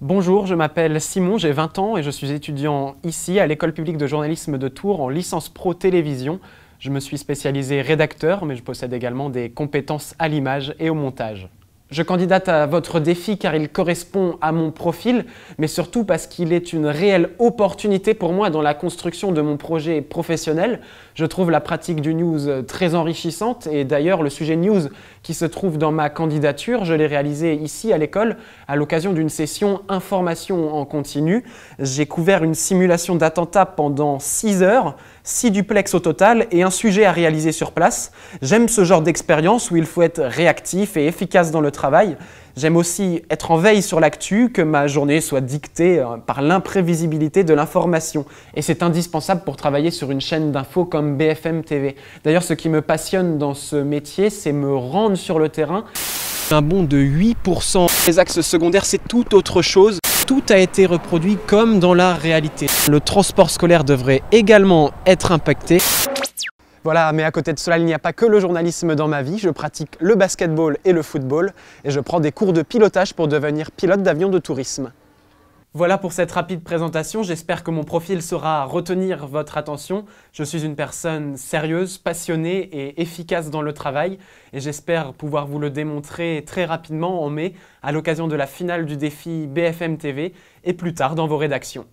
Bonjour, je m'appelle Simon, j'ai 20 ans et je suis étudiant ici à l'école publique de journalisme de Tours en licence pro télévision. Je me suis spécialisé rédacteur, mais je possède également des compétences à l'image et au montage. Je candidate à votre défi car il correspond à mon profil, mais surtout parce qu'il est une réelle opportunité pour moi dans la construction de mon projet professionnel. Je trouve la pratique du news très enrichissante et d'ailleurs le sujet news qui se trouve dans ma candidature, je l'ai réalisé ici à l'école à l'occasion d'une session information en continu. J'ai couvert une simulation d'attentat pendant 6 heures, 6 duplex au total et un sujet à réaliser sur place. J'aime ce genre d'expérience où il faut être réactif et efficace dans le travail. J'aime aussi être en veille sur l'actu, que ma journée soit dictée euh, par l'imprévisibilité de l'information. Et c'est indispensable pour travailler sur une chaîne d'infos comme BFM TV. D'ailleurs, ce qui me passionne dans ce métier, c'est me rendre sur le terrain. Un bond de 8%. Les axes secondaires, c'est tout autre chose. Tout a été reproduit comme dans la réalité. Le transport scolaire devrait également être impacté. Voilà, mais à côté de cela, il n'y a pas que le journalisme dans ma vie. Je pratique le basketball et le football et je prends des cours de pilotage pour devenir pilote d'avion de tourisme. Voilà pour cette rapide présentation, j'espère que mon profil saura retenir votre attention. Je suis une personne sérieuse, passionnée et efficace dans le travail et j'espère pouvoir vous le démontrer très rapidement en mai à l'occasion de la finale du défi BFM TV et plus tard dans vos rédactions.